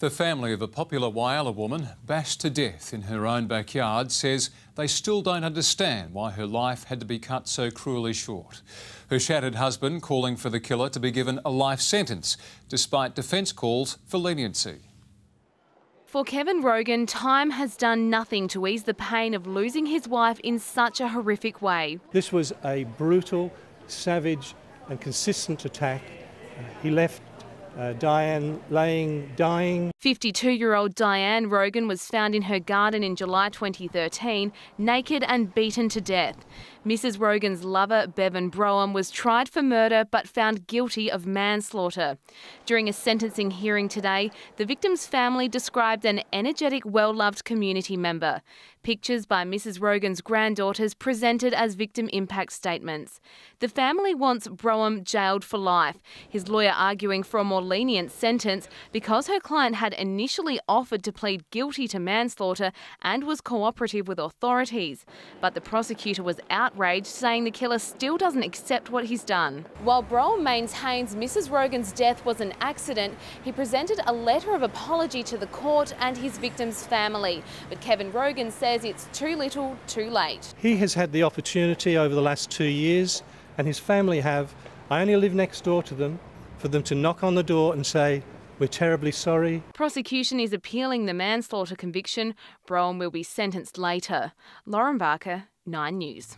The family of a popular Wyala woman bashed to death in her own backyard says they still don't understand why her life had to be cut so cruelly short. Her shattered husband calling for the killer to be given a life sentence, despite defence calls for leniency. For Kevin Rogan, time has done nothing to ease the pain of losing his wife in such a horrific way. This was a brutal, savage, and consistent attack. Uh, he left uh, Diane laying, dying. 52 year old Diane Rogan was found in her garden in July 2013, naked and beaten to death. Mrs. Rogan's lover, Bevan Broham, was tried for murder but found guilty of manslaughter. During a sentencing hearing today, the victim's family described an energetic, well loved community member. Pictures by Mrs. Rogan's granddaughters presented as victim impact statements. The family wants Broham jailed for life, his lawyer arguing for a more more lenient sentence because her client had initially offered to plead guilty to manslaughter and was cooperative with authorities. But the prosecutor was outraged, saying the killer still doesn't accept what he's done. While Brohl maintains Mrs. Rogan's death was an accident, he presented a letter of apology to the court and his victim's family. But Kevin Rogan says it's too little, too late. He has had the opportunity over the last two years, and his family have. I only live next door to them for them to knock on the door and say, we're terribly sorry. Prosecution is appealing the manslaughter conviction. Brown will be sentenced later. Lauren Barker, 9 News.